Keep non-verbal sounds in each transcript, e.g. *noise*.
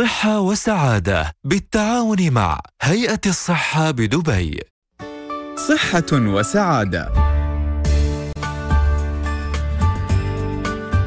صحة وسعادة بالتعاون مع هيئة الصحة بدبي صحة وسعادة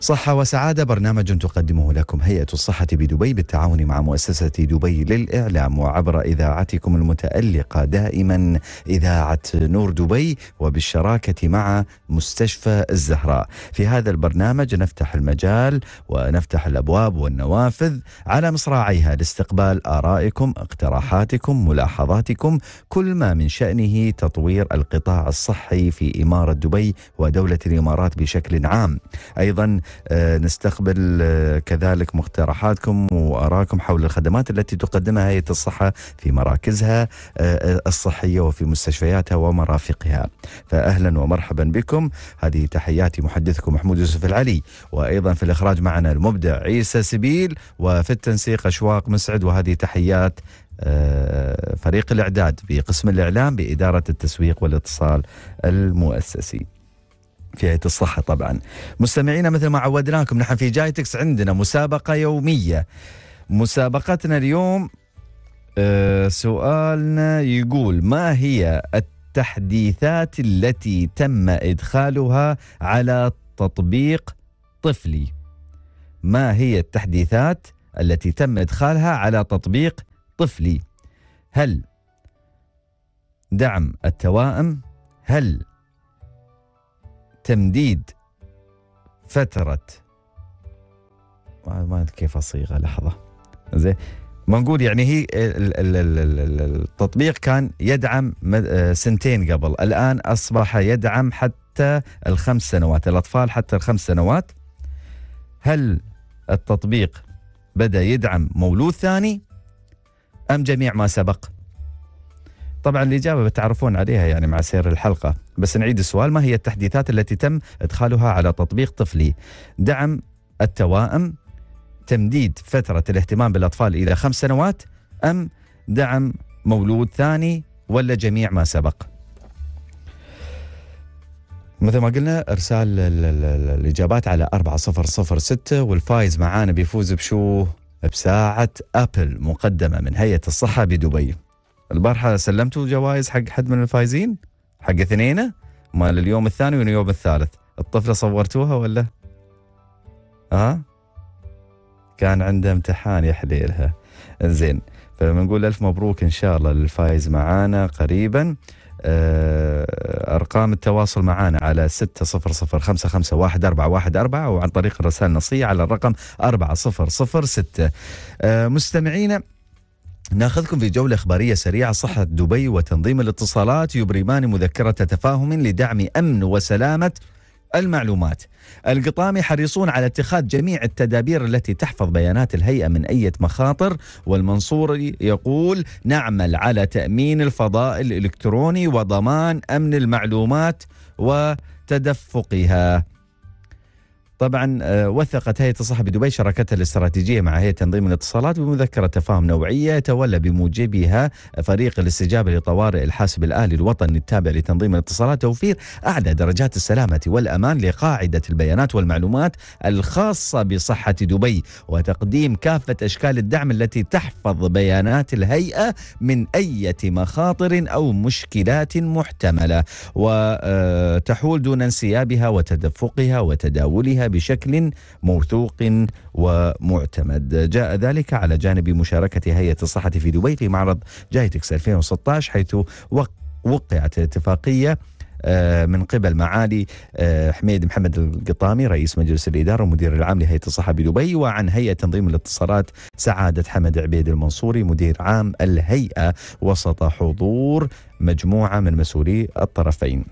صحة وسعادة برنامج تقدمه لكم هيئة الصحة بدبي بالتعاون مع مؤسسة دبي للإعلام وعبر إذاعتكم المتألقة دائما إذاعة نور دبي وبالشراكة مع مستشفى الزهراء في هذا البرنامج نفتح المجال ونفتح الأبواب والنوافذ على مصراعيها لاستقبال آرائكم اقتراحاتكم ملاحظاتكم كل ما من شأنه تطوير القطاع الصحي في إمارة دبي ودولة الإمارات بشكل عام أيضا آه، نستقبل آه، كذلك مقترحاتكم وأراكم حول الخدمات التي تقدمها هيئة الصحة في مراكزها آه، الصحية وفي مستشفياتها ومرافقها فأهلا ومرحبا بكم هذه تحياتي محدثكم محمود يوسف العلي وأيضا في الإخراج معنا المبدع عيسى سبيل وفي التنسيق أشواق مسعد وهذه تحيات فريق الإعداد بقسم الإعلام بإدارة التسويق والاتصال المؤسسي في هيئه الصحه طبعا. مستمعينا مثل ما عودناكم نحن في جايتكس عندنا مسابقه يوميه. مسابقتنا اليوم آه، سؤالنا يقول ما هي التحديثات التي تم ادخالها على تطبيق طفلي؟ ما هي التحديثات التي تم ادخالها على تطبيق طفلي؟ هل دعم التوائم؟ هل تمديد فترة ما ادري كيف اصيغها لحظة زين ما نقول يعني هي التطبيق كان يدعم آه، سنتين قبل الآن أصبح يدعم حتى الخمس سنوات الأطفال حتى الخمس سنوات هل التطبيق بدأ يدعم مولود ثاني أم جميع ما سبق؟ طبعا الإجابة بتعرفون عليها يعني مع سير الحلقة بس نعيد السؤال ما هي التحديثات التي تم إدخالها على تطبيق طفلي دعم التوائم تمديد فترة الاهتمام بالأطفال إلى خمس سنوات أم دعم مولود ثاني ولا جميع ما سبق مثل ما قلنا ارسال الاجابات على 4006 والفايز معانا بيفوز بشو؟ بساعة ابل مقدمة من هيئة الصحة بدبي. البارحه سلمتوا جوائز حق حد من الفايزين حق اثنينه مال اليوم الثاني واليوم الثالث الطفله صورتوها ولا ها أه؟ كان عنده امتحان يا حليلها زين فبنقول الف مبروك ان شاء الله للفايز معانا قريبا آه، أرقام التواصل معانا على 600551414 أو وعن طريق الرسائل النصية على الرقم 4006 آه، مستمعينا ناخذكم في جولة إخبارية سريعة صحة دبي وتنظيم الاتصالات يبرمان مذكرة تفاهم لدعم أمن وسلامة المعلومات القطامي حريصون على اتخاذ جميع التدابير التي تحفظ بيانات الهيئة من أي مخاطر والمنصوري يقول نعمل على تأمين الفضاء الإلكتروني وضمان أمن المعلومات وتدفقها طبعا آه، وثقت هيئه الصحه بدبي شراكتها الاستراتيجيه مع هيئه تنظيم الاتصالات بمذكره تفاهم نوعيه تولى بموجبها فريق الاستجابه لطوارئ الحاسب الالي الوطني التابع لتنظيم الاتصالات توفير اعلى درجات السلامه والامان لقاعده البيانات والمعلومات الخاصه بصحه دبي وتقديم كافه اشكال الدعم التي تحفظ بيانات الهيئه من اي مخاطر او مشكلات محتمله وتحول دون انسيابها وتدفقها وتداولها بشكل موثوق ومعتمد جاء ذلك على جانب مشاركة هيئة الصحة في دبي في معرض جايتكس 2016 حيث وقعت اتفاقية آه، من قبل معالي آه، حميد محمد القطامي رئيس مجلس الإدارة ومدير العام لهيئة الصحة بدبي وعن هيئة تنظيم الاتصالات سعادة حمد عبيد المنصوري مدير عام الهيئة وسط حضور مجموعة من مسؤولي الطرفين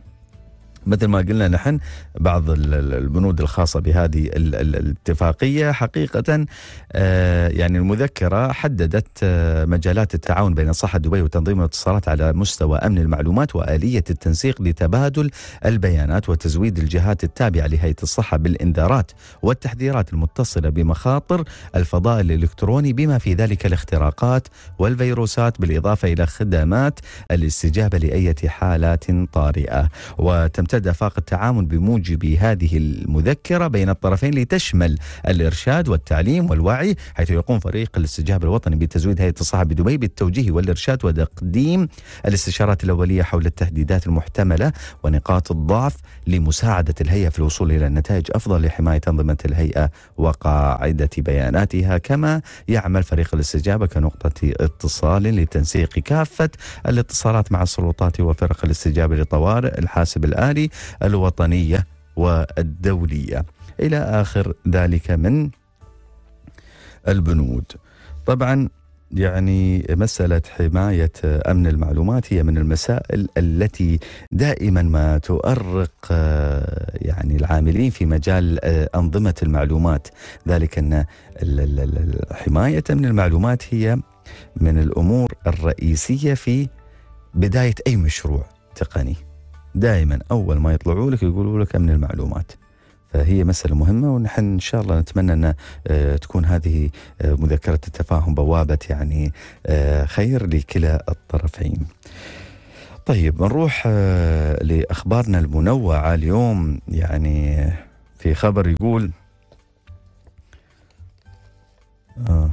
مثل ما قلنا نحن بعض البنود الخاصة بهذه الاتفاقية حقيقة آه، يعني المذكرة حددت آه، مجالات التعاون بين صحة دبي وتنظيم الاتصالات على مستوى أمن المعلومات وآلية التنسيق لتبادل البيانات وتزويد الجهات التابعة لهيئة الصحة بالإنذارات والتحذيرات المتصلة بمخاطر الفضاء الإلكتروني بما في ذلك الاختراقات والفيروسات بالإضافة إلى خدمات الاستجابة لأية حالات طارئة وتمت يمتد آفاق التعامل بموجب هذه المذكرة بين الطرفين لتشمل الإرشاد والتعليم والوعي حيث يقوم فريق الاستجابة الوطني بتزويد هيئة الصحة بدبي بالتوجيه والإرشاد وتقديم الاستشارات الأولية حول التهديدات المحتملة ونقاط الضعف لمساعدة الهيئة في الوصول إلى نتائج أفضل لحماية أنظمة الهيئة وقاعدة بياناتها كما يعمل فريق الاستجابة كنقطة اتصال لتنسيق كافة الاتصالات مع السلطات وفرق الاستجابة لطوارئ الحاسب الآلي الوطنية والدولية إلى آخر ذلك من البنود طبعا يعني مسألة حماية أمن المعلومات هي من المسائل التي دائما ما تؤرق آه، يعني العاملين في مجال آه، أنظمة المعلومات ذلك أن حماية أمن المعلومات هي من الأمور الرئيسية في بداية أي مشروع تقني دائما أول ما يطلعوا لك يقولوا لك أمن المعلومات فهي مسألة مهمة ونحن إن شاء الله نتمنى أن آه، تكون هذه آه، مذكرة التفاهم بوابة يعني آه، خير لكلا الطرفين طيب نروح لأخبارنا المنوعة اليوم يعني في خبر يقول آه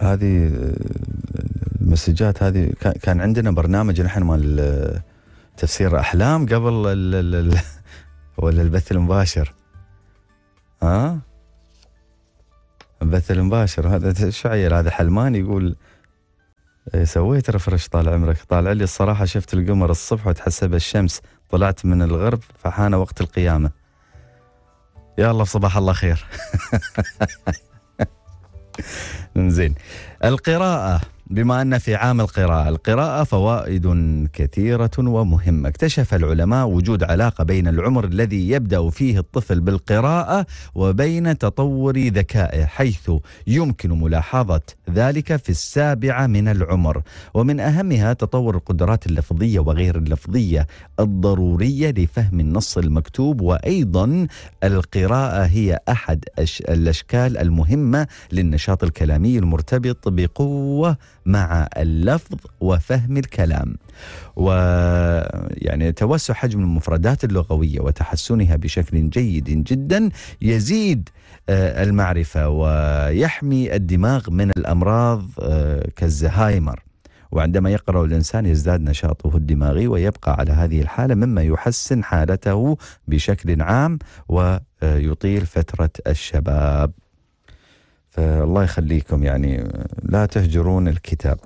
هذه المسجات هذه كان عندنا برنامج نحن مال آه، تفسير احلام قبل الـ الـ الـ ولا البث المباشر ها البث المباشر هذا شعير هذا حلمان يقول إيه، سويت رفرش طال عمرك طالع لي الصراحه شفت القمر الصبح وتحسب الشمس طلعت من الغرب فحان وقت القيامه يا الله صباح الله خير *laughs* زين القراءه بما ان في عام القراءه، القراءه فوائد كثيره ومهمه، اكتشف العلماء وجود علاقه بين العمر الذي يبدا فيه الطفل بالقراءه وبين تطور ذكائه، حيث يمكن ملاحظه ذلك في السابعه من العمر، ومن اهمها تطور القدرات اللفظيه وغير اللفظيه الضروريه لفهم النص المكتوب، وايضا القراءه هي احد الاشكال المهمه للنشاط الكلامي المرتبط بقوه مع اللفظ وفهم الكلام ويعني توسع حجم المفردات اللغوية وتحسنها بشكل جيد جدا يزيد آه، المعرفة ويحمي الدماغ من الأمراض آه، كالزهايمر وعندما يقرأ الإنسان يزداد نشاطه الدماغي ويبقى على هذه الحالة مما يحسن حالته بشكل عام ويطيل فترة الشباب فالله يخليكم يعني لا تهجرون الكتاب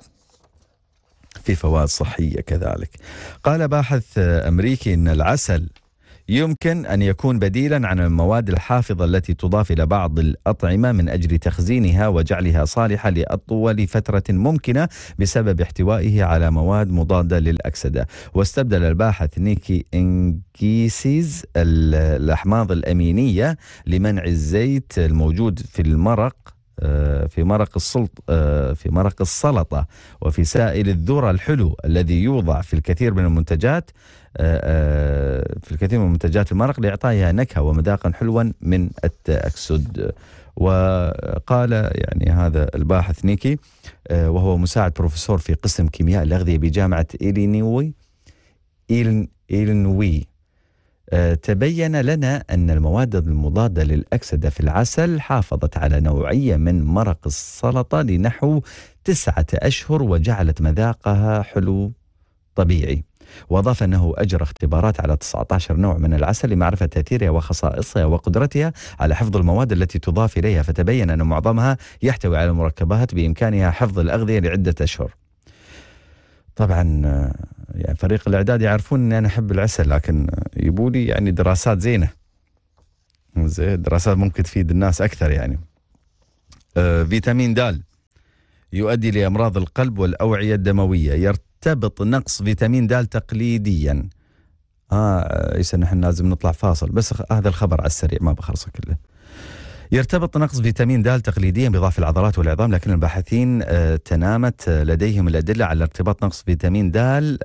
في فوائد صحية كذلك قال باحث أمريكي أن العسل يمكن أن يكون بديلا عن المواد الحافظة التي تضاف إلى بعض الأطعمة من أجل تخزينها وجعلها صالحة لأطول فترة ممكنة بسبب احتوائه على مواد مضادة للأكسدة واستبدل الباحث نيكي إنكيسيز الأحماض الأمينية لمنع الزيت الموجود في المرق آه، في مرق السلط آه، في مرق السلطة وفي سائل الذرة الحلو الذي يوضع في الكثير من المنتجات آه، في الكثير من منتجات المرق لإعطائها نكهة ومذاقا حلوا من التأكسد وقال يعني هذا الباحث نيكي وهو مساعد بروفيسور في قسم كيمياء الأغذية بجامعة إلينوي إلينوي آه، تبين لنا أن المواد المضادة للأكسدة في العسل حافظت على نوعية من مرق السلطة لنحو تسعة أشهر وجعلت مذاقها حلو طبيعي وأضاف أنه أجرى اختبارات على 19 نوع من العسل لمعرفة تأثيرها وخصائصها وقدرتها على حفظ المواد التي تضاف إليها فتبين أن معظمها يحتوي على مركبات بإمكانها حفظ الأغذية لعدة أشهر طبعا آه، يعني فريق الاعداد يعرفون اني انا احب العسل لكن يبوا لي يعني دراسات زينه زين دراسات ممكن تفيد الناس اكثر يعني آه فيتامين د يؤدي لامراض القلب والاوعيه الدمويه يرتبط نقص فيتامين د تقليديا اه يسن احنا لازم نطلع فاصل بس هذا الخبر على السريع ما بخلصه كله يرتبط نقص فيتامين د تقليديا بضعف العضلات والعظام لكن الباحثين آه، تنامت آه، لديهم الأدلة على ارتباط نقص فيتامين د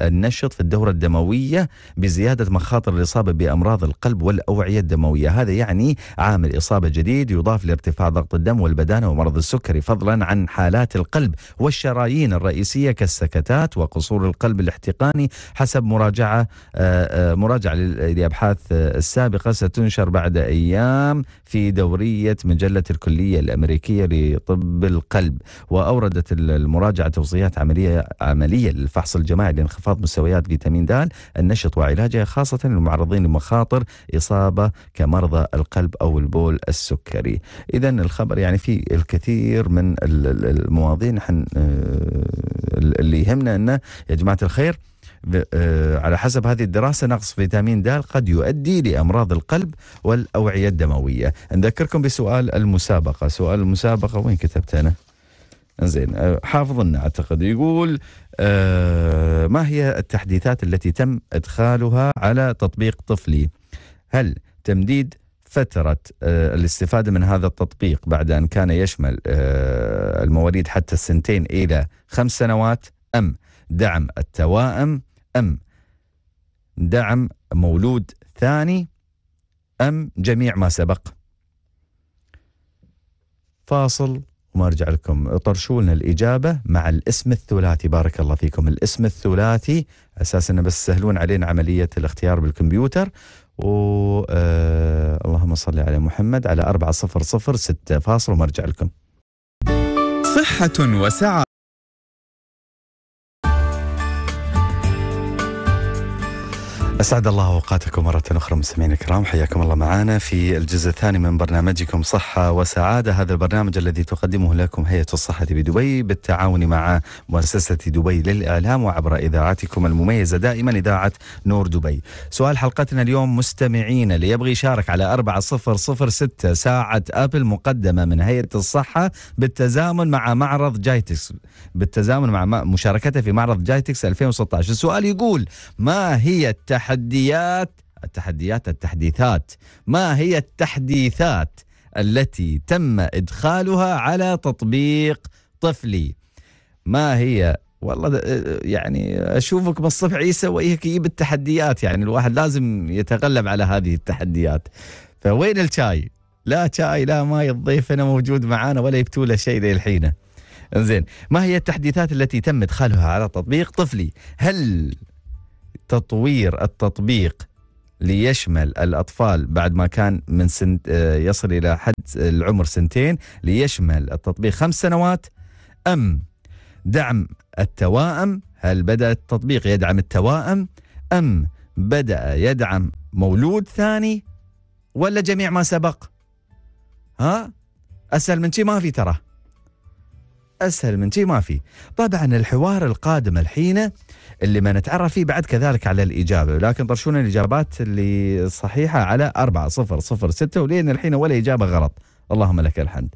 النشط في الدورة الدموية بزيادة مخاطر الإصابة بأمراض القلب والأوعية الدموية هذا يعني عامل إصابة جديد يضاف لارتفاع ضغط الدم والبدانة ومرض السكري فضلا عن حالات القلب والشرايين الرئيسية كالسكتات وقصور القلب الاحتقاني حسب مراجعة آه، مراجعة لأبحاث السابقة ستنشر بعد أيام في دورية مجلة الكلية الأمريكية لطب القلب وأوردت المراجعة توصيات عملية عملية للفحص الجماعي لانخفاض مستويات فيتامين د النشط وعلاجه خاصة للمعرضين لمخاطر إصابة كمرضى القلب أو البول السكري إذا الخبر يعني في الكثير من المواضيع نحن آه، اللي يهمنا أنه يا جماعة الخير آه، على حسب هذه الدراسة نقص فيتامين د قد يؤدي لأمراض القلب والأوعية الدموية نذكركم بسؤال المسابقة سؤال المسابقة وين كتبته أنا زين آه، حافظنا اعتقد يقول آه، ما هي التحديثات التي تم ادخالها على تطبيق طفلي؟ هل تمديد فترة الاستفادة من هذا التطبيق بعد أن كان يشمل المواليد حتى السنتين إلى خمس سنوات أم دعم التوائم أم دعم مولود ثاني أم جميع ما سبق فاصل وما ارجع لكم طرشوا لنا الاجابه مع الاسم الثلاثي بارك الله فيكم الاسم الثلاثي اساس انه بس سهلون علينا عمليه الاختيار بالكمبيوتر و آه اللهم صل على محمد على 4006 فاصل وما ارجع لكم صحه وسعه أسعد الله أوقاتكم مرة أخرى مستمعينا الكرام حياكم الله معنا في الجزء الثاني من برنامجكم صحة وسعادة هذا البرنامج الذي تقدمه لكم هيئة الصحة بدبي بالتعاون مع مؤسسة دبي للإعلام وعبر إذاعتكم المميزة دائما إذاعة نور دبي سؤال حلقتنا اليوم مستمعين اللي يبغي يشارك على 4006 ساعة أبل مقدمة من هيئة الصحة بالتزامن مع معرض جايتكس بالتزامن مع مشاركته في معرض جايتكس 2016 السؤال يقول ما هي التحديات التحديات التحديات التحديثات ما هي التحديثات التي تم ادخالها على تطبيق طفلي ما هي والله يعني اشوفك من الصبح عيسى وإيك يجيب التحديات يعني الواحد لازم يتغلب على هذه التحديات فوين الشاي؟ لا شاي لا ماي الضيف انا موجود معانا ولا يبتوا له شيء للحين زين ما هي التحديثات التي تم ادخالها على تطبيق طفلي؟ هل تطوير التطبيق ليشمل الأطفال بعد ما كان من سن آه، يصل إلى حد العمر سنتين ليشمل التطبيق خمس سنوات أم دعم التوائم هل بدأ التطبيق يدعم التوائم أم بدأ يدعم مولود ثاني ولا جميع ما سبق ها أسهل من شي ما في ترى اسهل من شيء ما في طبعا الحوار القادم الحين اللي ما نتعرف فيه بعد كذلك على الإجابة لكن طرشونا الإجابات اللي صحيحة على أربعة صفر صفر ستة ولين الحين ولا إجابة غلط اللهم لك الحمد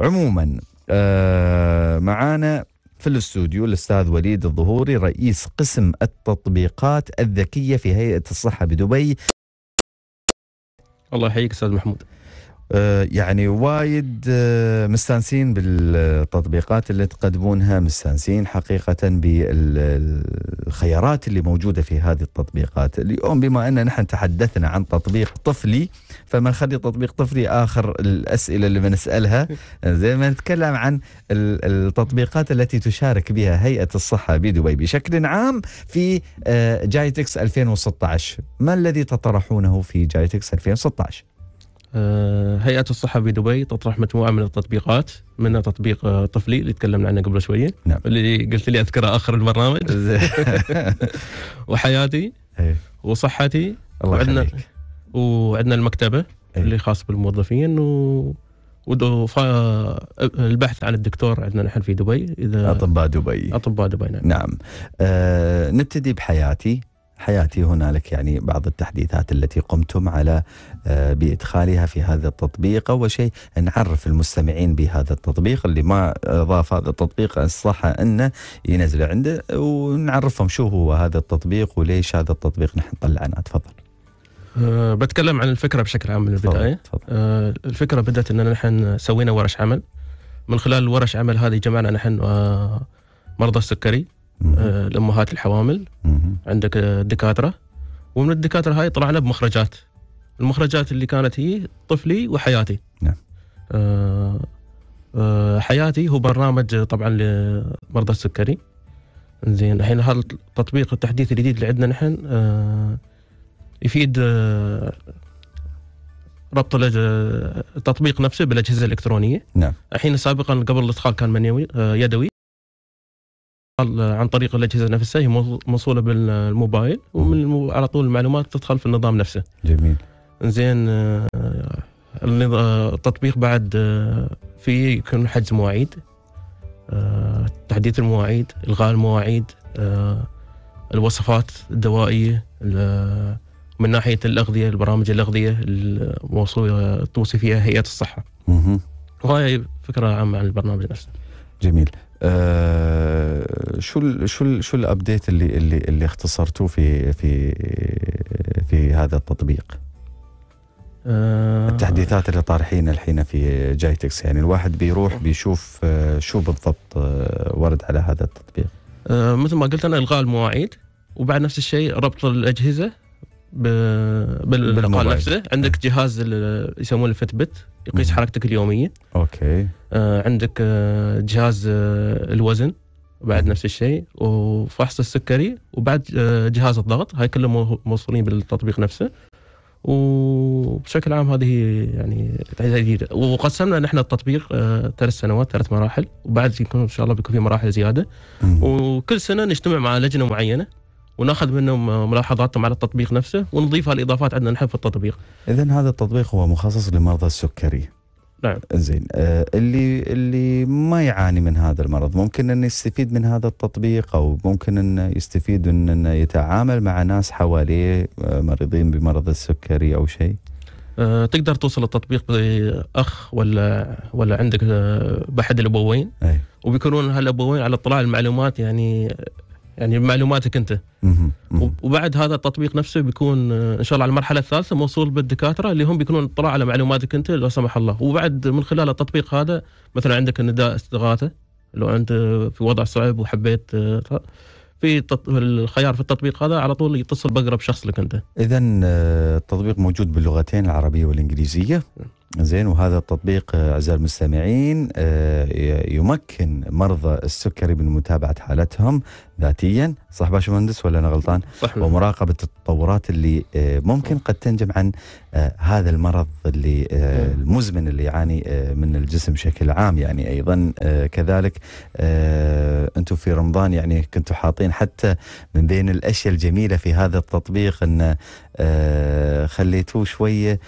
عموما آه معانا في الاستوديو الأستاذ وليد الظهوري رئيس قسم التطبيقات الذكية في هيئة الصحة بدبي الله يحييك أستاذ محمود آه، يعني وايد آه، مستانسين بالتطبيقات اللي تقدمونها مستانسين حقيقة بالخيارات اللي موجودة في هذه التطبيقات اليوم بما أن نحن تحدثنا عن تطبيق طفلي فما نخلي تطبيق طفلي آخر الأسئلة اللي بنسألها *laughs* زي ما نتكلم عن التطبيقات التي تشارك بها هيئة الصحة بدبي بشكل عام في آه، جايتكس 2016 ما الذي تطرحونه في جايتكس 2016 آه، هيئة الصحة في دبي تطرح مجموعة من التطبيقات منها تطبيق آه، طفلي اللي تكلمنا عنه قبل شوية نعم. اللي قلت لي أذكره آخر البرنامج *laughs* *laughs* وحياتي أيه. وصحتي الله وعندنا وعندنا المكتبة أيه. اللي خاص بالموظفين و آه، البحث عن الدكتور عندنا نحن في دبي اذا اطباء دبي اطباء دبي نعم, نعم. أه نبتدي بحياتي حياتي هنالك يعني بعض التحديثات التي قمتم على آه، بادخالها في هذا التطبيق اول شيء نعرف المستمعين بهذا التطبيق اللي ما ضاف هذا التطبيق انصحه انه ينزل عنده ونعرفهم شو هو هذا التطبيق وليش هذا التطبيق نحن طلعناه تفضل أه بتكلم عن الفكره بشكل عام من البدايه فضل. فضل. أه الفكره بدات اننا نحن سوينا ورش عمل من خلال ورش عمل هذه جمعنا نحن آه، مرضى السكري آه، الامهات الحوامل عندك الدكاتره ومن الدكاتره هاي طلعنا بمخرجات المخرجات اللي كانت هي طفلي وحياتي نعم آه آه حياتي هو برنامج طبعا لمرضى السكري زين الحين هذا التطبيق التحديث الجديد اللي عندنا نحن آه يفيد آه ربط التطبيق نفسه بالاجهزه الالكترونيه نعم الحين سابقا قبل الادخال كان منوي آه يدوي آه، عن طريق الاجهزه نفسها هي موصوله بالموبايل ومن على طول المعلومات تدخل في النظام نفسه جميل زين آه، التطبيق بعد آه، فيه يكون حجز مواعيد آه، تحديث المواعيد الغاء المواعيد الوصفات الدوائيه من ناحيه الاغذيه البرامج الاغذيه الموصوله توصي فيها هيئه الصحه. وهاي فكره عامه عن البرنامج نفسه. جميل. آه شو الـ شو الـ شو الابديت اللي اللي اللي اختصرتوه في في في هذا التطبيق؟ آه، التحديثات اللي طارحينها الحين في جايتكس يعني الواحد بيروح بيشوف آه، شو بالضبط آه، ورد على هذا التطبيق مثل ما قلت انا الغاء المواعيد وبعد نفس الشيء ربط الاجهزه بالنقال نفسه عندك جهاز يسمونه الفت بت يقيس حركتك اليوميه اوكي عندك جهاز الوزن بعد نفس الشيء وفحص السكري وبعد جهاز الضغط هاي كلهم موصولين بالتطبيق نفسه وبشكل عام هذه يعني تجديد وقسمنا نحن التطبيق آه، ثلاث سنوات ثلاث مراحل وبعد يكون ان شاء الله بيكون في مراحل زياده وكل سنه نجتمع مع لجنه معينه وناخذ منهم آه، ملاحظاتهم على التطبيق نفسه ونضيفها الاضافات عندنا نحن في التطبيق. اذا هذا التطبيق هو مخصص لمرضى السكري. نعم زين آه اللي اللي ما يعاني من هذا المرض ممكن انه يستفيد من هذا التطبيق او ممكن انه يستفيد انه إن يتعامل مع ناس حواليه آه، مريضين بمرض السكري او شيء آه تقدر توصل التطبيق باخ ولا ولا عندك آه، باحد الابوين أي. وبيكونون هالابوين على اطلاع المعلومات يعني يعني بمعلوماتك انت وبعد هذا التطبيق نفسه بيكون آه، ان شاء الله على المرحله الثالثه موصول بالدكاتره اللي هم بيكونون اطلاع على معلوماتك انت لو سمح الله وبعد من خلال التطبيق هذا مثلا عندك النداء استغاثه لو انت في وضع صعب وحبيت آه، في الخيار في التطبيق هذا على طول يتصل باقرب شخص لك انت. اذا آه، التطبيق موجود باللغتين العربيه والانجليزيه. نعم. زين وهذا التطبيق آه، اعزائي المستمعين آه، يمكن مرضى السكري من متابعه حالتهم ذاتيا صح باشمهندس ولا انا غلطان؟ صح ومراقبه التطورات اللي آه، ممكن قد تنجم عن هذا المرض اللي المزمن اللي يعاني من الجسم بشكل عام يعني ايضا كذلك انتم في رمضان يعني كنتوا حاطين حتى من بين الاشياء الجميله في هذا التطبيق ان خليتوه شويه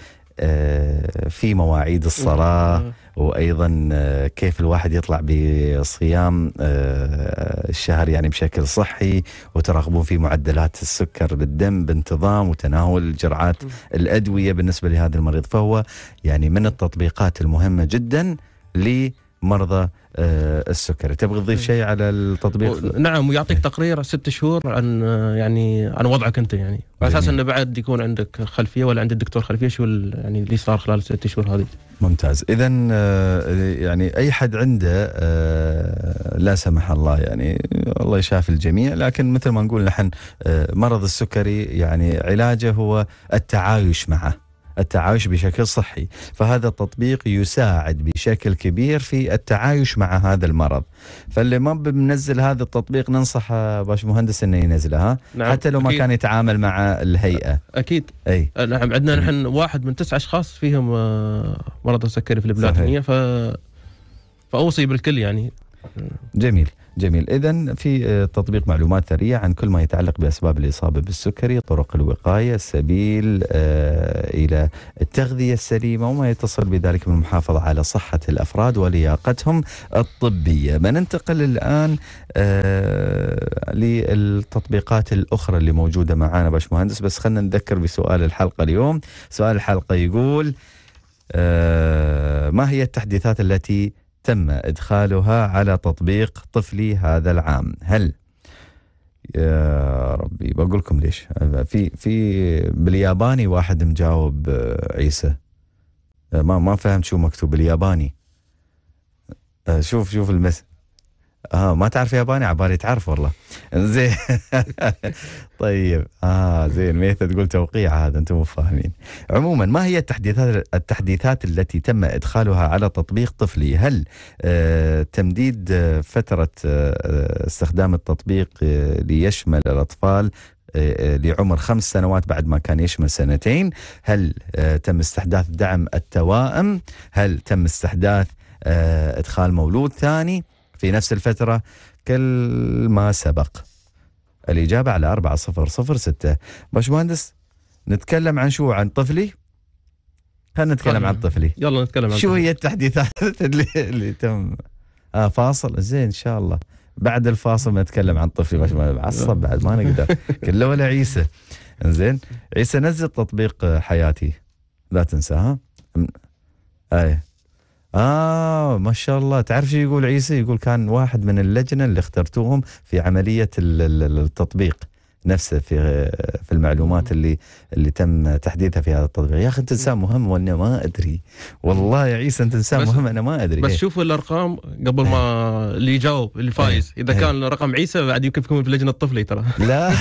في مواعيد الصلاة وأيضا آه، كيف الواحد يطلع بصيام آه، الشهر يعني بشكل صحي وتراقبون في معدلات السكر بالدم بانتظام وتناول جرعات الأدوية بالنسبة لهذا المريض فهو يعني من التطبيقات المهمة جدا لي مرضى آه، السكري تبغى تضيف شيء على التطبيق نعم ويعطيك إيه. تقرير ست شهور عن آه، يعني عن وضعك انت يعني على اساس انه بعد يكون عندك خلفيه ولا عند الدكتور خلفيه شو يعني اللي صار خلال الست شهور هذه ممتاز اذا آه، يعني اي حد عنده لا سمح الله يعني الله يشافي الجميع لكن مثل ما نقول نحن مرض السكري يعني علاجه هو التعايش معه التعايش بشكل صحي فهذا التطبيق يساعد بشكل كبير في التعايش مع هذا المرض فاللي ما بنزل هذا التطبيق ننصح باش مهندس انه ينزلها نعم. حتى لو ما أكيد. كان يتعامل مع الهيئه اكيد اي نعم عندنا أمم. نحن واحد من تسعة اشخاص فيهم آه، مرض السكري في البلاد فاوصي بالكل يعني جميل جميل اذا في آه، تطبيق معلومات ثريه عن كل ما يتعلق باسباب الاصابه بالسكري طرق الوقايه السبيل آه، الى التغذيه السليمه وما يتصل بذلك من المحافظه على صحه الافراد ولياقتهم الطبيه بننتقل الان آه، للتطبيقات الاخرى اللي موجوده معانا باشمهندس بس خلينا نذكر بسؤال الحلقه اليوم سؤال الحلقه يقول ما هي التحديثات التي تم إدخالها على تطبيق طفلي هذا العام هل يا ربي بقول لكم ليش في في بالياباني واحد مجاوب عيسى ما ما فهمت شو مكتوب بالياباني شوف شوف المثل اه ما تعرف ياباني عبالي تعرف والله زين *laughs* طيب اه زين ميثا تقول توقيع هذا انتم مو فاهمين عموما ما هي التحديثات التحديثات التي تم ادخالها على تطبيق طفلي هل آه تمديد آه، فتره آه،, آه استخدام التطبيق آه ليشمل الاطفال آه، لعمر خمس سنوات بعد ما كان يشمل سنتين هل تم استحداث دعم التوائم هل تم استحداث ادخال مولود ثاني في نفس الفترة كالما سبق الإجابة على 4006 باشمهندس نتكلم عن شو عن طفلي خلينا نتكلم عن طيب. طفلي يلا نتكلم عن شو هي التحديثات *laughs* اللي, اللي تم آه فاصل زين إن شاء الله بعد الفاصل نتكلم عن طفلي ما عصب بعد ما نقدر *laughs* كله ولا عيسى زين عيسى نزل تطبيق حياتي لا تنساها اي اه ما شاء الله تعرف شو يقول عيسى يقول كان واحد من اللجنه اللي اخترتوهم في عمليه التطبيق نفسه في في المعلومات اللي اللي تم تحديثها في هذا التطبيق يا اخي انت انسان مهم وانا ما ادري والله يا عيسى انت انسان مهم انا ما ادري بس شوفوا الارقام قبل ما إيه. اللي يجاوب الفايز إيه. اذا إيه. كان رقم عيسى بعد يمكن يكون في لجنه الطفلي ترى لا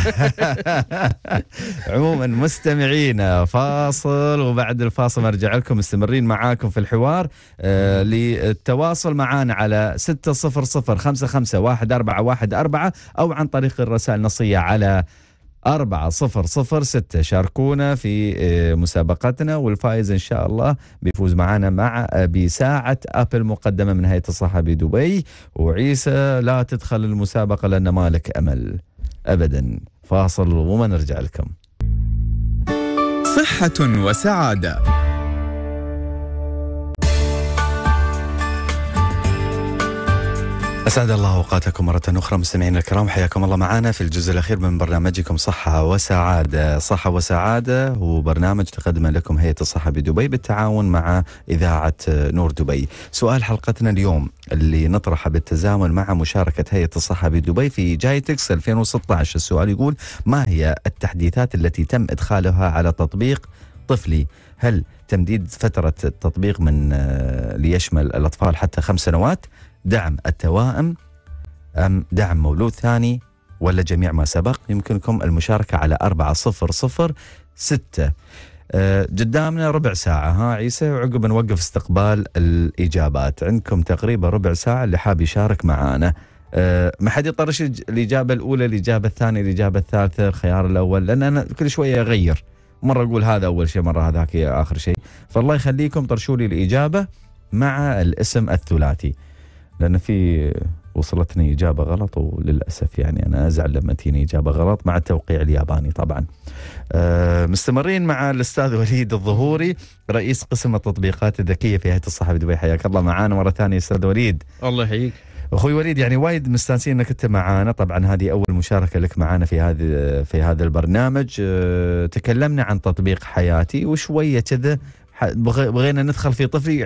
*laughs* *laughs* عموما مستمعينا فاصل وبعد الفاصل ارجع لكم مستمرين معاكم في الحوار آه، للتواصل معنا على 600 55 أربعة أو عن طريق الرسائل النصية على أربعة صفر صفر ستة شاركونا في آه، مسابقتنا والفائز إن شاء الله بيفوز معنا مع آه، بساعة أبل مقدمة من هيئة الصحة بدبي وعيسى لا تدخل المسابقة لأن مالك أمل أبدا فاصل وما نرجع لكم صحة وسعادة أسعد الله أوقاتكم مرة أخرى مستمعينا الكرام حياكم الله معنا في الجزء الأخير من برنامجكم صحة وسعادة صحة وسعادة هو برنامج تقدم لكم هيئة الصحة بدبي بالتعاون مع إذاعة نور دبي سؤال حلقتنا اليوم اللي نطرحه بالتزامن مع مشاركة هيئة الصحة بدبي في جايتكس 2016 السؤال يقول ما هي التحديثات التي تم إدخالها على تطبيق طفلي هل تمديد فترة التطبيق من آه، ليشمل الأطفال حتى خمس سنوات؟ دعم التوائم أم دعم مولود ثاني ولا جميع ما سبق يمكنكم المشاركة على أربعة صفر صفر ستة آه، قدامنا ربع ساعة ها عيسى وعقب نوقف استقبال الإجابات عندكم تقريبا ربع ساعة اللي حاب يشارك معانا أه ما حد يطرش الإجابة الأولى الإجابة الثانية الإجابة الثالثة الخيار الأول لأن أنا كل شوية أغير مرة أقول هذا أول شيء مرة هذاك آخر شيء فالله يخليكم طرشوا لي الإجابة مع الاسم الثلاثي لان في وصلتني اجابه غلط وللاسف يعني انا ازعل لما تجيني اجابه غلط مع التوقيع الياباني طبعا. أه مستمرين مع الاستاذ وليد الظهوري رئيس قسم التطبيقات الذكيه في هيئه الصحافه دبي حياك الله معانا مره ثانيه استاذ وليد. الله يحييك. اخوي وليد يعني وايد مستانسين انك انت معانا طبعا هذه اول مشاركه لك معانا في هذا في هذا البرنامج أه تكلمنا عن تطبيق حياتي وشويه كذا بغينا ندخل في طفلي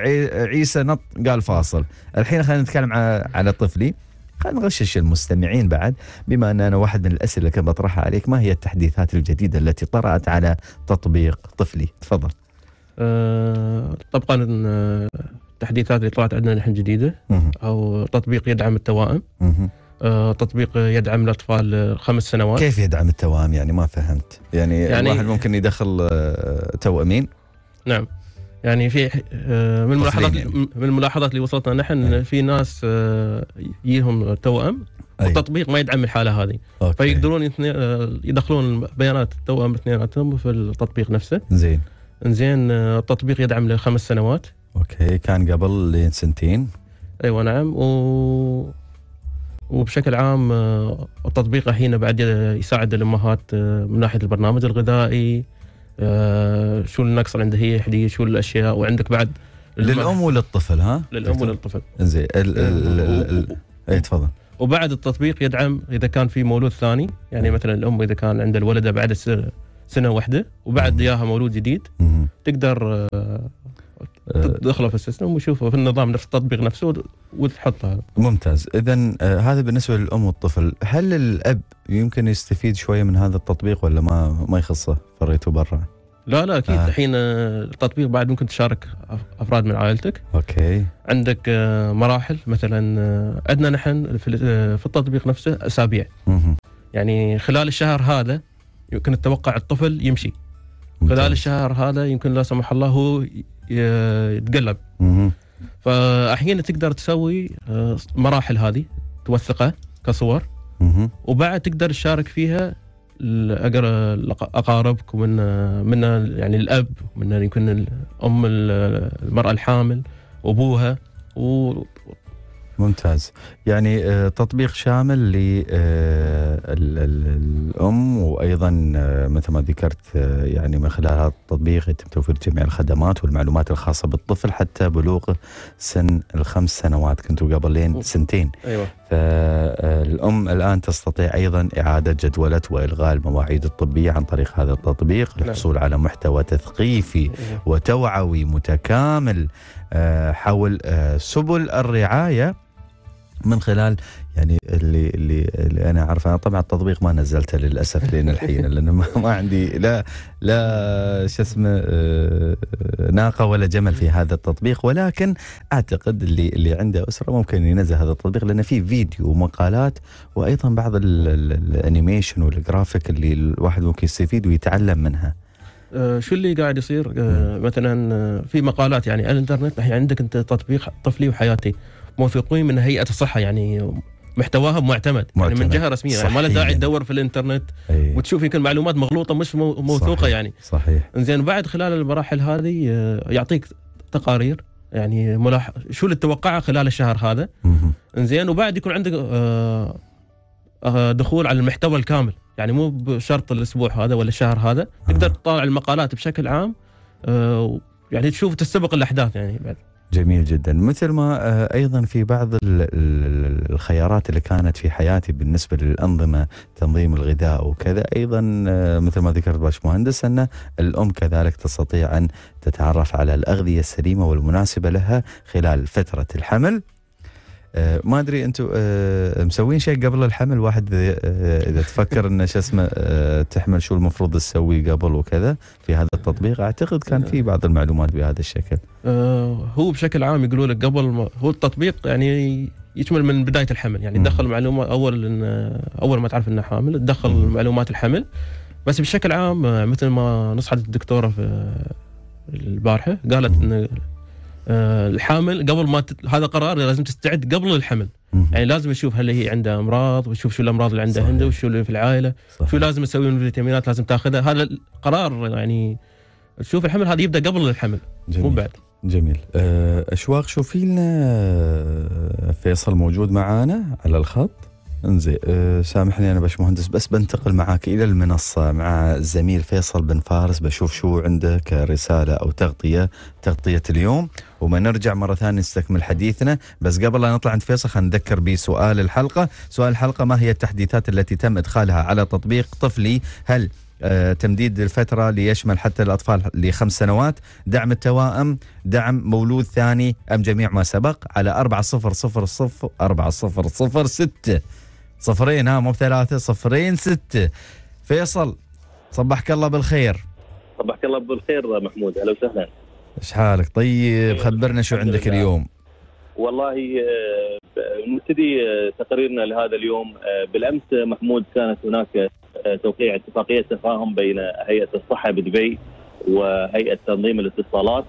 عيسى نط قال فاصل الحين خلينا نتكلم على طفلي خلينا نغشش المستمعين بعد بما ان انا واحد من الاسئله اللي كنت بطرحها عليك ما هي التحديثات الجديده التي طرات على تطبيق طفلي تفضل أه، طبقا أه، التحديثات اللي طلعت عندنا نحن جديده او تطبيق يدعم التوائم أه، تطبيق يدعم الاطفال خمس سنوات كيف يدعم التوائم يعني ما فهمت يعني, يعني الواحد ممكن يدخل توأمين نعم يعني في آه، من الملاحظات يعني. من الملاحظات اللي وصلتنا نحن في ناس آه، يجيهم توأم والتطبيق ما يدعم الحاله هذه أوكي. فيقدرون آه، يدخلون بيانات التوأم اثنيناتهم في التطبيق نفسه زين زين التطبيق يدعم لخمس سنوات اوكي كان قبل لين سنتين ايوه نعم و وبشكل عام التطبيق هنا بعد يساعد الامهات من ناحيه البرنامج الغذائي آه، شو النقص عنده هي هديه شو الاشياء وعندك بعد للام وللطفل ها للام وللطفل زين اي تفضل وبعد التطبيق يدعم اذا كان في مولود ثاني يعني مثلا الام اذا كان عند الولده بعد سنه واحده وبعد ياها مولود جديد تقدر آه، آه. تدخله في السيستم ويشوفه في النظام نفس التطبيق نفسه وتحطها ممتاز اذا آه، هذا بالنسبه للام والطفل هل الاب يمكن يستفيد شويه من هذا التطبيق ولا ما ما يخصه فريته برا لا لا اكيد آه. الحين آه. التطبيق بعد ممكن تشارك افراد من عائلتك اوكي عندك مراحل مثلا عندنا نحن في التطبيق نفسه اسابيع مه. يعني خلال الشهر هذا يمكن تتوقع الطفل يمشي خلال الشهر هذا يمكن لا سمح الله هو يتقلب فاحيانا تقدر تسوي آه، مراحل هذه توثقها كصور وبعد تقدر تشارك فيها اقاربك ومن من آه، آه، يعني الاب من يكون الام المراه الحامل وابوها ممتاز يعني آه، تطبيق شامل للأم آه، وأيضا آه، مثل ما ذكرت يعني من خلال هذا التطبيق يتم توفير جميع الخدمات والمعلومات الخاصة بالطفل حتى بلوغ سن الخمس سنوات كنتوا قبلين سنتين أيوة. فالأم الآن تستطيع أيضا إعادة جدولة وإلغاء المواعيد الطبية عن طريق هذا التطبيق نعم. للحصول على محتوى تثقيفي أيوة. وتوعوي متكامل حول سبل الرعايه من خلال يعني اللي اللي, اللي انا اعرفه طبعا التطبيق ما نزلته للاسف لين الحين *laughs* لانه ما عندي لا لا شو اسمه آه، ناقه ولا جمل في هذا التطبيق ولكن اعتقد اللي اللي عنده اسره ممكن ينزل هذا التطبيق لانه في فيديو ومقالات وايضا بعض الانيميشن والجرافيك اللي الواحد ممكن يستفيد ويتعلم منها. آه، شو اللي قاعد يصير آه، مثلا في مقالات يعني على الانترنت الحين عندك انت تطبيق طفلي وحياتي موثوقين من هيئه الصحه يعني محتواها معتمد, معتمد. يعني من جهه رسميه صحيح. يعني ما له داعي تدور في الانترنت أيه. وتشوف يمكن معلومات مغلوطه مش موثوقه صحيح. يعني صحيح زين بعد خلال المراحل هذه آه، يعطيك تقارير يعني ملاح... شو اللي تتوقعه خلال الشهر هذا زين وبعد يكون عندك آه، آه، دخول على المحتوى الكامل يعني مو بشرط الاسبوع هذا ولا الشهر هذا تقدر تطالع المقالات بشكل عام يعني تشوف تستبق الاحداث يعني بعد جميل جدا مثل ما آه، ايضا في بعض الخيارات اللي كانت في حياتي بالنسبه للانظمه تنظيم الغذاء وكذا ايضا آه، مثل ما ذكرت باشمهندس ان الام كذلك تستطيع ان تتعرف على الاغذيه السليمه والمناسبه لها خلال فتره الحمل آه، ما ادري انتم آه، مسوين شيء قبل الحمل واحد آه، اذا تفكر انه شو اسمه تحمل شو المفروض تسوي قبل وكذا في هذا التطبيق اعتقد كان في بعض المعلومات بهذا الشكل هو بشكل عام يقولوا لك قبل ما هو التطبيق يعني يشمل من بدايه الحمل يعني تدخل معلومات اول إن اول ما تعرف انه حامل تدخل معلومات الحمل بس بشكل عام مثل ما نصحت الدكتوره في البارحه قالت انه آه، الحامل قبل ما تت... هذا قرار لازم تستعد قبل الحمل مم. يعني لازم اشوف هل هي عندها امراض واشوف شو الامراض اللي عندها عنده وشو اللي في العائله صحيح. شو لازم اسوي من الفيتامينات لازم تاخذها هذا القرار يعني تشوف الحمل هذا يبدا قبل الحمل مو بعد جميل آه، اشواق شوفي لنا فيصل موجود معانا على الخط انزين أه سامحني انا مهندس بس بنتقل معاك الى المنصه مع الزميل فيصل بن فارس بشوف شو عنده كرساله او تغطيه تغطيه اليوم وما نرجع مره ثانيه نستكمل حديثنا بس قبل لا نطلع عند فيصل خلينا نذكر بسؤال الحلقه، سؤال الحلقه ما هي التحديثات التي تم ادخالها على تطبيق طفلي؟ هل أه تمديد الفترة ليشمل حتى الأطفال لخمس سنوات دعم التوائم دعم مولود ثاني أم جميع ما سبق على أربعة صفر صفر صفر أربعة صفر صفر ستة صفرين ها مو بثلاثة صفرين ستة فيصل صبحك الله بالخير صبحك الله بالخير محمود اهلا وسهلا ايش حالك طيب إيه، خبرنا شو عندك اليوم والله آه، نبتدي آه، تقريرنا لهذا اليوم آه، بالامس محمود كانت هناك توقيع اتفاقيه تفاهم بين هيئه الصحه بدبي وهيئه تنظيم الاتصالات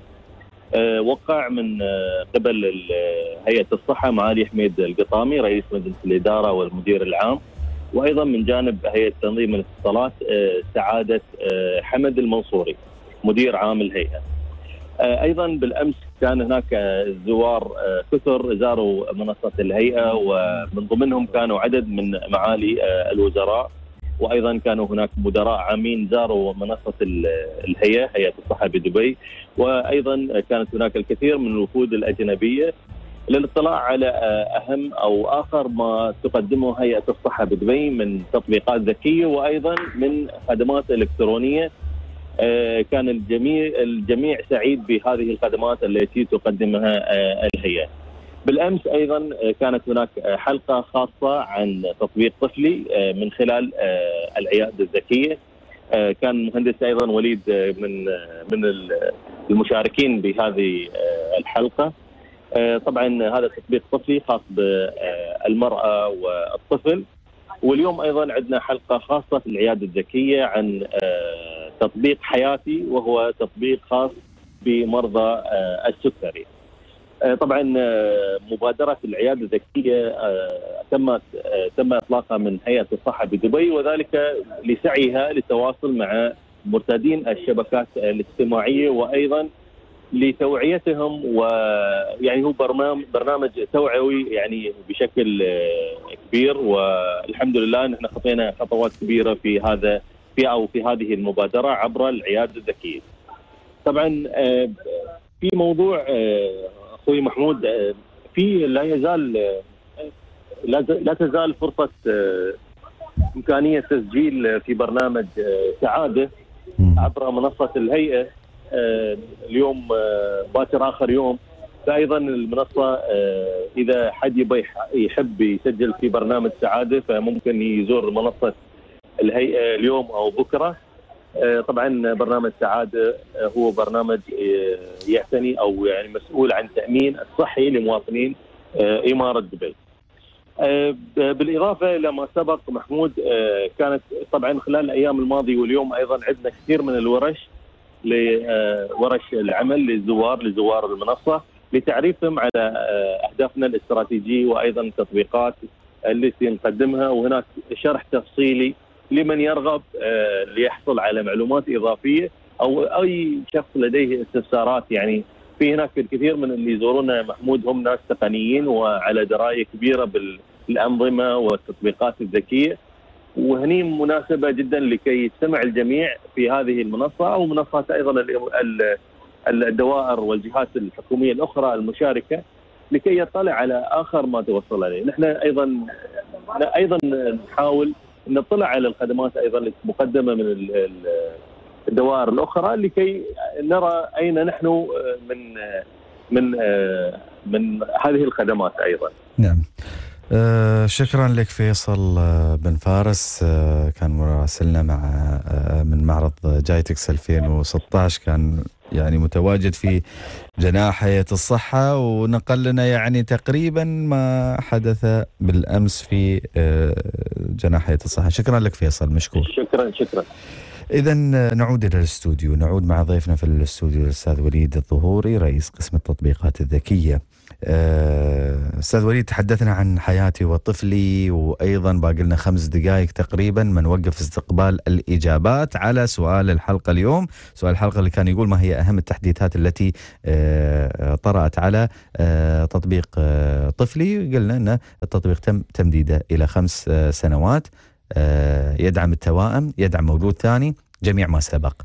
آه، وقع من آه، قبل آه، هيئه الصحه معالي حميد القطامي رئيس مجلس الاداره والمدير العام وايضا من جانب هيئه تنظيم الاتصالات سعاده حمد المنصوري مدير عام الهيئه. ايضا بالامس كان هناك زوار كثر زاروا منصه الهيئه ومن ضمنهم كانوا عدد من معالي الوزراء وايضا كانوا هناك مدراء عامين زاروا منصه الهيئه هيئه الصحه بدبي وايضا كانت هناك الكثير من الوفود الاجنبيه للاطلاع على اهم او اخر ما تقدمه هيئه الصحه بدبي من تطبيقات ذكيه وايضا من خدمات الكترونيه آه، كان الجميع الجميع سعيد بهذه الخدمات التي تقدمها آه، الهيئه. بالامس ايضا آه، كانت هناك آه، حلقه خاصه عن تطبيق طفلي آه، من خلال العياده الذكيه كان المهندس ايضا وليد من من المشاركين بهذه الحلقه طبعا هذا تطبيق طفلي خاص بالمراه والطفل واليوم ايضا عندنا حلقه خاصه في العياده الذكيه عن تطبيق حياتي وهو تطبيق خاص بمرضى السكري. آه، طبعا آه، مبادره العياده الذكيه آه، تمت تم اطلاقها من هيئه الصحه بدبي وذلك لسعيها للتواصل مع مرتادين الشبكات الاجتماعيه وايضا لتوعيتهم ويعني هو برنامج برنامج توعوي يعني بشكل كبير والحمد لله نحن خطينا خطوات كبيره في هذا في او في هذه المبادره عبر العياده الذكيه. طبعا في موضوع اخوي محمود آه، في لا يزال آه، لا تزال فرصه آه، امكانيه تسجيل في برنامج سعاده عبر منصه الهيئه اليوم باكر اخر يوم فايضا المنصه اذا حد يبي يحب يسجل في برنامج سعاده فممكن يزور منصه الهيئه اليوم او بكره آه، طبعا برنامج سعاده آه، هو برنامج آه، يعتني او يعني مسؤول عن تامين الصحي لمواطنين اماره دبي. بالاضافه الى ما سبق محمود كانت طبعا خلال الايام الماضيه واليوم ايضا عندنا كثير من الورش لورش العمل للزوار لزوار المنصه لتعريفهم على اهدافنا الاستراتيجيه وايضا التطبيقات التي نقدمها وهناك شرح تفصيلي لمن يرغب آه، ليحصل على معلومات اضافيه او اي شخص لديه استفسارات يعني في هناك الكثير من اللي يزورونا محمود هم ناس تقنيين وعلى درايه كبيره بالانظمه والتطبيقات الذكيه وهني مناسبه جدا لكي يجتمع الجميع في هذه المنصه او منصات ايضا الدوائر والجهات الحكوميه الاخرى المشاركه لكي يطلع على اخر ما توصل اليه، نحن ايضا ايضا نحاول نطلع على الخدمات ايضا المقدمه من الدوائر الاخرى لكي نرى اين نحن آه، من آه، من آه، من هذه الخدمات ايضا. نعم. شكرا لك فيصل بن فارس كان مراسلنا مع من معرض جايتكس 2016 كان يعني متواجد في جناح هيئة الصحة ونقل لنا يعني تقريبا ما حدث بالأمس في آه، جناح هيئة الصحة شكرا لك فيصل مشكور شكرا شكرا اذا آه، نعود الى الاستوديو نعود مع ضيفنا في الاستوديو الاستاذ وليد الظهوري رئيس قسم التطبيقات الذكيه آه، استاذ وليد تحدثنا عن حياتي وطفلي وايضا باقي لنا خمس دقائق تقريبا من وقف استقبال الاجابات على سؤال الحلقه اليوم، سؤال الحلقه اللي كان يقول ما هي اهم التحديثات التي آه، طرات على تطبيق طفلي؟ قلنا ان التطبيق تم تمديده الى خمس سنوات آه، يدعم التوائم يدعم مولود ثاني جميع ما سبق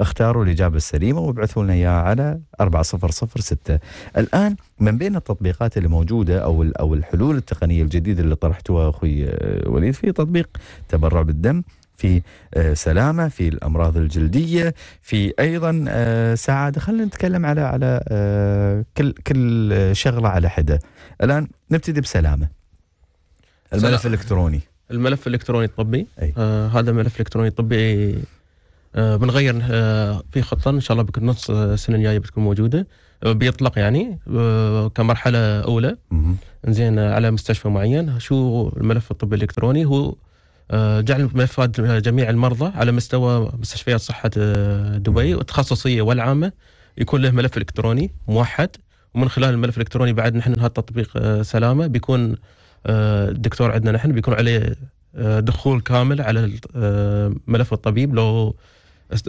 اختاروا الإجابة السليمة وابعثوا لنا إياها على 4006 الآن من بين التطبيقات الموجودة أو أو الحلول التقنية الجديدة اللي طرحتوها أخوي آه، وليد في تطبيق تبرع بالدم في آه، سلامه في الامراض الجلديه في ايضا سعاده خلينا نتكلم على على كل كل شغله على حده الان نبتدي بسلامه الملف الالكتروني الملف الالكتروني الطبي آه هذا الملف الالكتروني الطبي آه بنغير آه في خطه ان شاء الله بكل نص السنه الجايه بتكون موجوده آه، بيطلق يعني آه، كمرحله اولى زين آه، على مستشفى معين شو الملف الطبي الالكتروني هو جعل ملفات جميع المرضى على مستوى مستشفيات صحه دبي التخصصيه والعامه يكون له ملف الكتروني موحد ومن خلال الملف الالكتروني بعد نحن التطبيق سلامه بيكون الدكتور عندنا نحن بيكون عليه آه، دخول كامل على آه، ملف الطبيب لو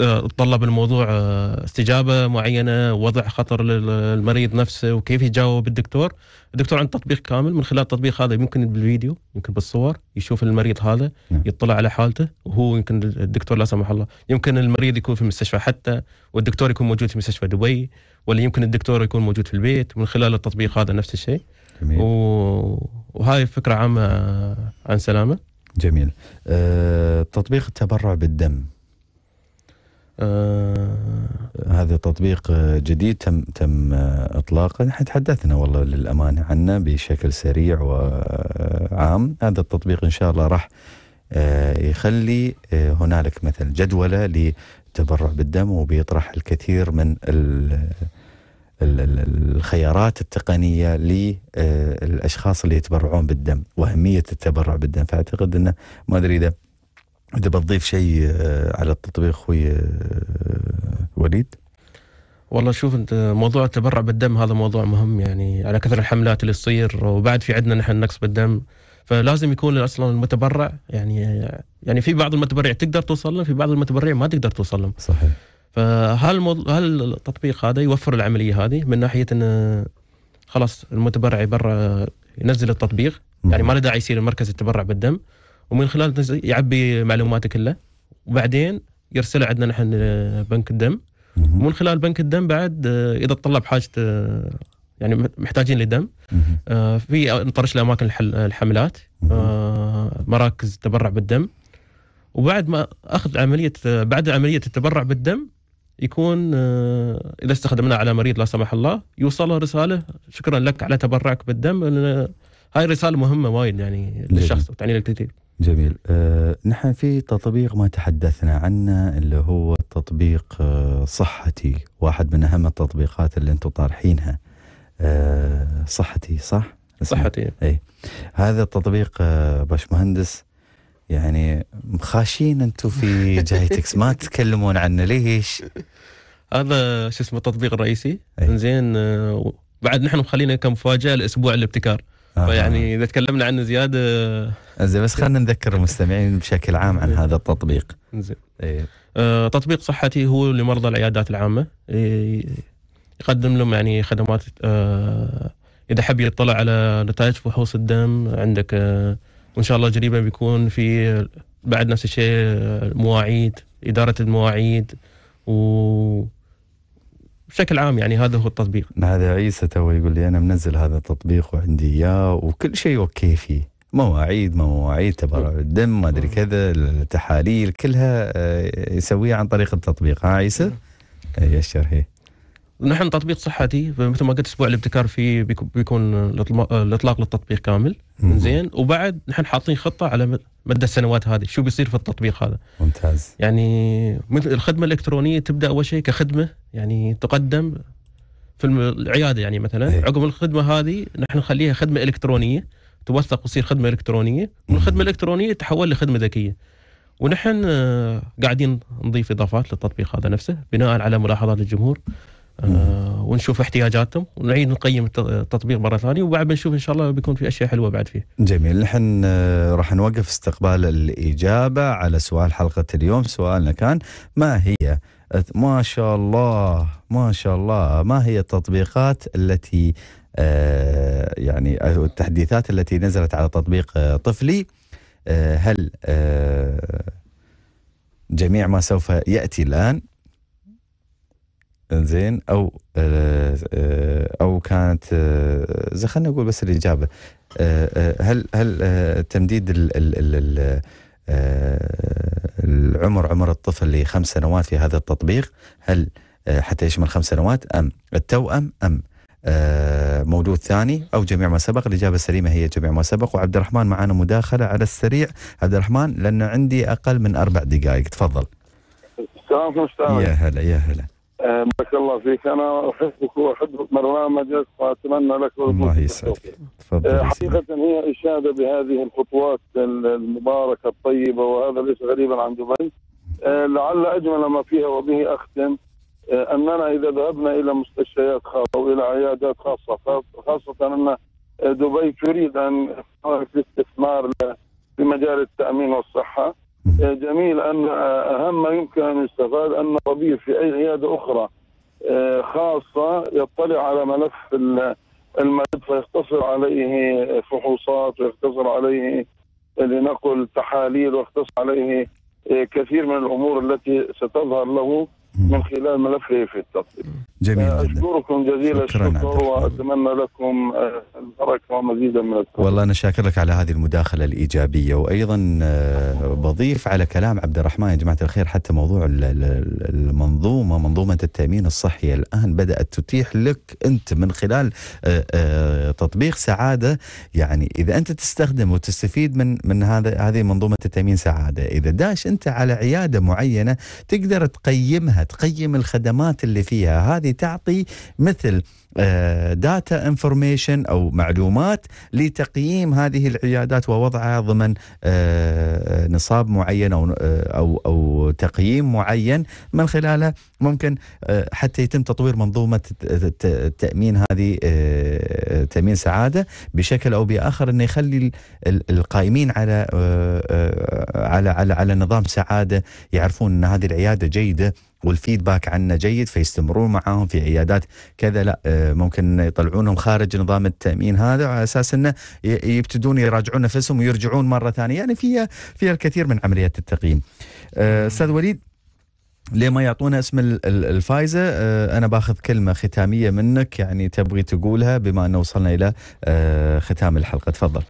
آه، تطلب الموضوع استجابه معينه وضع خطر للمريض نفسه وكيف يجاوب الدكتور الدكتور عنده تطبيق كامل من خلال التطبيق هذا ممكن بالفيديو يمكن بالصور يشوف المريض هذا نعم. يطلع على حالته وهو يمكن الدكتور لا سمح الله يمكن المريض يكون في المستشفى حتى والدكتور يكون موجود في مستشفى دبي ولا يمكن الدكتور يكون موجود في البيت من خلال التطبيق هذا نفس الشيء جميل. و... وهاي فكره عامه عن سلامه جميل أه تطبيق التبرع بالدم آه هذا تطبيق جديد تم تم اطلاقه نحن تحدثنا والله للامانه عنه بشكل سريع وعام هذا التطبيق ان شاء الله راح آه، يخلي آه، هنالك مثل جدوله للتبرع بالدم وبيطرح الكثير من الخيارات التقنيه للاشخاص آه، اللي يتبرعون بالدم واهميه التبرع بالدم فاعتقد انه ما ادري اذا اذا بتضيف شيء آه، على التطبيق اخوي آه، وليد والله شوف انت موضوع التبرع بالدم هذا موضوع مهم يعني على كثر الحملات اللي تصير وبعد في عندنا نحن نقص بالدم فلازم يكون اصلا المتبرع يعني يعني في بعض المتبرع تقدر توصل له في بعض المتبرع ما تقدر توصل له صحيح فهل مض... هل التطبيق هذا يوفر العمليه هذه من ناحيه ان خلاص المتبرع برا ينزل التطبيق يعني ما له داعي يصير مركز التبرع بالدم ومن خلال يعبي معلوماته كلها وبعدين يرسله عندنا نحن بنك الدم ومن خلال بنك الدم بعد آه، اذا طلب حاجته آه، يعني محتاجين لدم آه، في نطرش لاماكن الحملات مراكز تبرع بالدم وبعد ما اخذ عمليه بعد عمليه التبرع بالدم يكون آه، اذا استخدمناه على مريض لا سمح الله يوصله رساله شكرا لك على تبرعك بالدم هاي رساله مهمه وايد يعني للشخص وتعني لك كثير. جميل أه نحن في تطبيق ما تحدثنا عنه اللي هو تطبيق آه، صحتي واحد من اهم التطبيقات اللي انتم طارحينها أه صحتي صح؟ صحتي اي هذا التطبيق أه باشمهندس يعني مخاشين انتم في *laughs* جايتكس ما تتكلمون عنه ليش؟ هذا شو اسمه التطبيق الرئيسي زين آه، بعد نحن مخلينا كمفاجاه لاسبوع الابتكار آه. فيعني اذا تكلمنا عنه زياده آه، زين بس خلينا نذكر المستمعين بشكل عام عن هذا التطبيق زين إيه. آه تطبيق صحتي هو لمرضى العيادات العامه إيه، يقدم لهم يعني خدمات آه اذا حب يطلع على نتائج فحوص الدم عندك آه وان شاء الله قريبا بيكون في بعد نفس الشيء مواعيد اداره المواعيد و بشكل عام يعني هذا هو التطبيق هذا عيسى تو يقول لي انا منزل هذا التطبيق وعندي اياه وكل شيء اوكي فيه مواعيد ما مواعيد تبرع الدم ما ادري كذا التحاليل كلها آه، يسويها عن طريق التطبيق ها عيسى اي الشرحي نحن تطبيق صحتي فمثل ما قلت الاسبوع الابتكار فيه بيكون الاطلاق للتطبيق كامل زين وبعد نحن حاطين خطه على مدى السنوات هذه شو بيصير في التطبيق هذا ممتاز يعني مثل الخدمه الالكترونيه تبدا اول شيء كخدمه يعني تقدم في العياده يعني مثلا هي. إيه. عقب الخدمه هذه نحن نخليها خدمه الكترونيه توثق وتصير خدمه الكترونيه من الالكترونيه تحول لخدمه ذكيه ونحن آه، قاعدين نضيف اضافات للتطبيق هذا نفسه بناء على ملاحظات الجمهور آه ونشوف احتياجاتهم ونعيد نقيم التطبيق مره ثانيه وبعد بنشوف ان شاء الله بيكون في اشياء حلوه بعد فيه. جميل نحن آه، راح نوقف استقبال الاجابه على سؤال حلقه اليوم، سؤالنا كان ما هي ما شاء الله ما شاء الله ما هي التطبيقات التي آه، يعني التحديثات التي نزلت على تطبيق آه، طفلي هل جميع ما سوف ياتي الان زين او آه، آه، او كانت آه، زي خلينا نقول بس الاجابه هل هل تمديد الـ الـ الـ العمر عمر الطفل لخمس سنوات في هذا التطبيق هل حتى يشمل خمس سنوات ام التوأم ام مولود ثاني او جميع ما سبق الاجابه السليمه هي جميع ما سبق وعبد الرحمن معنا مداخله على السريع عبد الرحمن لانه عندي اقل من اربع دقائق تفضل السلام عليكم يا هلا يا هلا بارك الله فيك انا احبك واحب برنامجك واتمنى لك الله يسعدك تفضل آه، حقيقه هي اشاده بهذه الخطوات المباركه الطيبه وهذا ليس غريبا عن دبي آه، لعل اجمل ما فيها وبه اختم آه، اننا اذا ذهبنا الى مستشفيات خاصه او الى عيادات خاصه خاصه ان دبي تريد ان في استثمار في مجال التامين والصحه آه، جميل ان آه، اهم ما يمكن ان يستفاد ان الطبيب في اي عياده اخرى آه، خاصه يطلع على ملف المريض فيختصر عليه فحوصات ويختصر عليه لنقل تحاليل ويختصر عليه كثير من الامور التي ستظهر له من خلال ملفه في التطبيق. جميل جدا اشكركم جزيلا الشكر واتمنى لكم البركه آه، ومزيدا من التوفيق والله انا شاكر لك على هذه المداخله الايجابيه وايضا آه، بضيف على كلام عبد الرحمن يا جماعه الخير حتى موضوع المنظومه منظومه التامين الصحي الان بدات تتيح لك انت من خلال آه، تطبيق سعاده يعني اذا انت تستخدم وتستفيد من من هذا هذه منظومه التامين سعاده اذا داش انت على عياده معينه تقدر تقيمها تقيم الخدمات اللي فيها هذه هذه تعطي مثل داتا آه، انفورميشن او معلومات لتقييم هذه العيادات ووضعها ضمن آه، نصاب معين او آه، او او تقييم معين من خلاله ممكن حتى يتم تطوير منظومه تامين هذه تامين سعاده بشكل او باخر انه يخلي القائمين على على على, على نظام سعاده يعرفون ان هذه العياده جيده والفيدباك عنا جيد فيستمرون معاهم في عيادات كذا لا آه، ممكن يطلعونهم خارج نظام التامين هذا على اساس انه يبتدون يراجعون نفسهم ويرجعون مره ثانيه يعني فيها فيها الكثير من عمليات التقييم. آه، استاذ وليد ليه ما يعطونا اسم الفايزة آه، أنا باخذ كلمة ختامية منك يعني تبغي تقولها بما أنه وصلنا إلى ختام الحلقة تفضل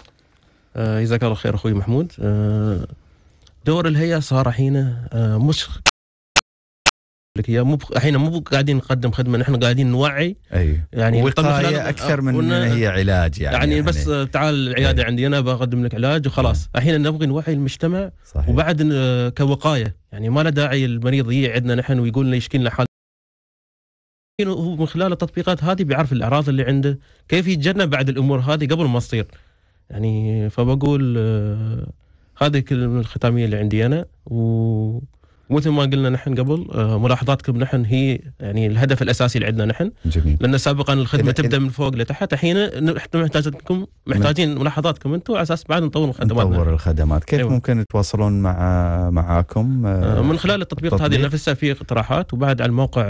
جزاك الله خير أخوي محمود دور الهيئة صار حينه مش لك اياه مو الحين مو قاعدين نقدم خدمه نحن قاعدين نوعي يعني وقايه اكثر من إن هي علاج يعني يعني, يعني. بس يعني تعال العياده أي. عندي انا بقدم لك علاج وخلاص الحين نبغي نوعي المجتمع صحيح. وبعد كوقايه يعني ما له داعي المريض يجي عندنا نحن ويقول لنا يشكي لنا حال هو من خلال التطبيقات هذه بيعرف الاعراض اللي عنده كيف يتجنب بعد الامور هذه قبل ما تصير يعني فبقول آه، هذه الختاميه اللي عندي انا و ومثل ما قلنا نحن قبل آه، ملاحظاتكم نحن هي يعني الهدف الاساسي اللي عندنا نحن جميل. لان سابقا الخدمه إذا تبدا إذا من فوق لتحت الحين احنا محتاجينكم نعم. محتاجين ملاحظاتكم انتم على اساس بعد نطور الخدمات نطور الخدمات كيف أيوة. ممكن يتواصلون مع معاكم آه، آه، من خلال التطبيق, التطبيق. هذه نفسها في اقتراحات وبعد على الموقع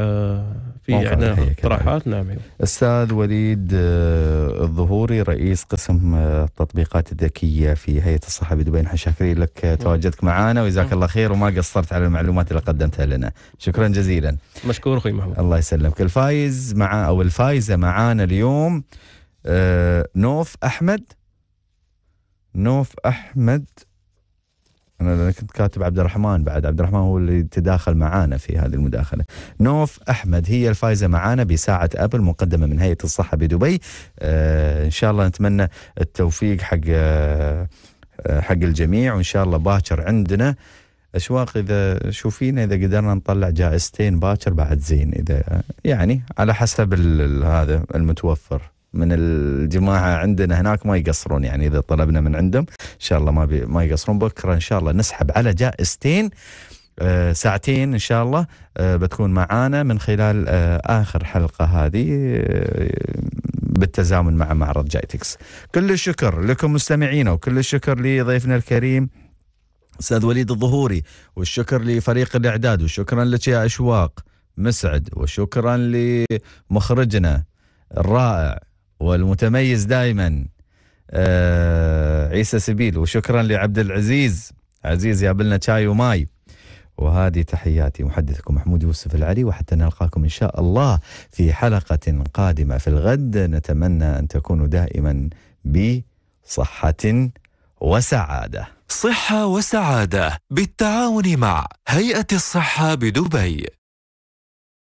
في عندنا اقتراحات نعم استاذ وليد آه، الظهوري رئيس قسم آه، التطبيقات الذكيه في هيئه الصحه دبي نحن شاكرين لك آه، تواجدك معنا وجزاك الله خير وما قصرت على المعلومات اللي قدمتها لنا شكرا جزيلا مشكور اخوي محمود الله يسلمك الفايز مع او الفايزه معانا اليوم نوف احمد نوف احمد انا كنت كاتب عبد الرحمن بعد عبد الرحمن هو اللي تداخل معانا في هذه المداخله نوف احمد هي الفائزه معانا بساعه ابل مقدمه من هيئه الصحه بدبي آه ان شاء الله نتمنى التوفيق حق آه حق الجميع وان شاء الله باكر عندنا اشواق اذا شوفينا اذا قدرنا نطلع جائزتين باكر بعد زين اذا يعني على حسب هذا المتوفر من الجماعه عندنا هناك ما يقصرون يعني اذا طلبنا من عندهم ان شاء الله ما بي ما يقصرون بكره ان شاء الله نسحب على جائزتين آه، ساعتين ان شاء الله آه، بتكون معانا من خلال آه، اخر حلقه هذه بالتزامن مع معرض جايتكس كل الشكر لكم مستمعينا وكل الشكر لضيفنا الكريم استاذ وليد الظهوري والشكر لفريق الاعداد وشكرا لك يا اشواق مسعد وشكرا لمخرجنا الرائع والمتميز دائما آه، عيسى سبيل وشكرا لعبد العزيز عزيز يابلنا شاي وماي وهذه تحياتي محدثكم محمود يوسف العلي وحتى نلقاكم ان شاء الله في حلقه قادمه في الغد نتمنى ان تكونوا دائما بصحه وسعاده. صحه وسعاده بالتعاون مع هيئه الصحه بدبي.